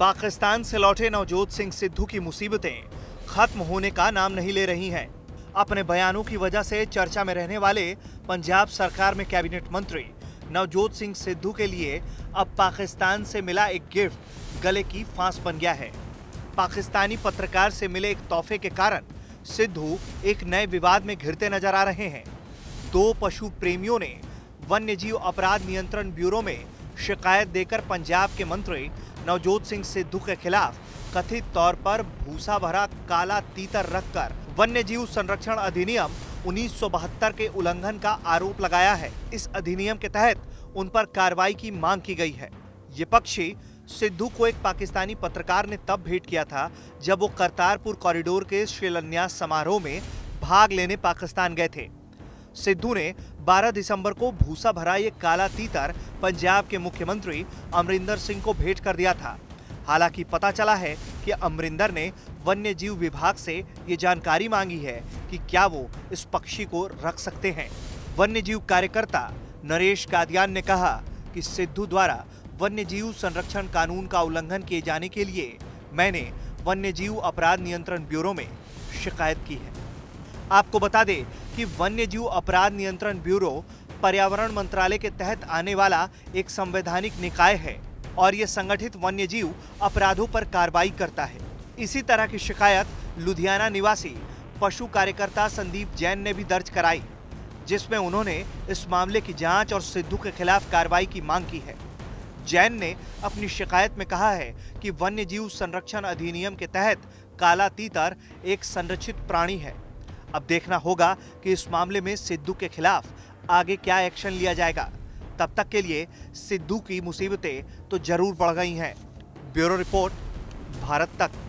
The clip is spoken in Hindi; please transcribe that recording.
पाकिस्तान से लौटे नवजोत सिंह सिद्धू की मुसीबतें खत्म होने का नाम नहीं ले रही हैं अपने बयानों की वजह से चर्चा में रहने वाले पंजाब सरकार में कैबिनेट मंत्री नवजोत सिंह सिद्धू के लिए अब पाकिस्तान से मिला एक गिफ्ट गले की फांस बन गया है पाकिस्तानी पत्रकार से मिले एक तोहफे के कारण सिद्धू एक नए विवाद में घिरते नजर आ रहे हैं दो पशु प्रेमियों ने वन्यजीव अपराध नियंत्रण ब्यूरो में शिकायत देकर पंजाब के मंत्री नवजोत सिंह सिद्धू के खिलाफ कथित तौर पर भूसा भरा काला तीतर रखकर वन्य जीव संरक्षण अधिनियम उन्नीस के उल्लंघन का आरोप लगाया है इस अधिनियम के तहत उन पर कार्रवाई की मांग की गई है ये पक्षी सिद्धू को एक पाकिस्तानी पत्रकार ने तब भेंट किया था जब वो करतारपुर कॉरिडोर के शिलान्यास समारोह में भाग लेने पाकिस्तान गए थे सिद्धू ने 12 दिसंबर को भूसा भरा ये काला तीतर पंजाब के मुख्यमंत्री अमरिंदर सिंह को भेंट कर दिया था हालांकि पता चला है कि अमरिंदर ने वन्य जीव विभाग से ये जानकारी मांगी है कि क्या वो इस पक्षी को रख सकते हैं वन्य जीव कार्यकर्ता नरेश कादियान ने कहा कि सिद्धू द्वारा वन्य जीव संरक्षण कानून का उल्लंघन किए जाने के लिए मैंने वन्य जीव अपराध नियंत्रण ब्यूरो में शिकायत की है आपको बता दें कि वन्य जीव अपराध नियंत्रण ब्यूरो पर्यावरण मंत्रालय के तहत आने वाला एक संवैधानिक निकाय है और ये संगठित वन्य जीव अपराधों पर कार्रवाई करता है इसी तरह की शिकायत लुधियाना निवासी पशु कार्यकर्ता संदीप जैन ने भी दर्ज कराई जिसमें उन्होंने इस मामले की जांच और सिद्धू के खिलाफ कार्रवाई की मांग की है जैन ने अपनी शिकायत में कहा है कि वन्य जीव संरक्षण अधिनियम के तहत काला तीतर एक संरक्षित प्राणी है अब देखना होगा कि इस मामले में सिद्धू के खिलाफ आगे क्या एक्शन लिया जाएगा तब तक के लिए सिद्धू की मुसीबतें तो जरूर बढ़ गई हैं ब्यूरो रिपोर्ट भारत तक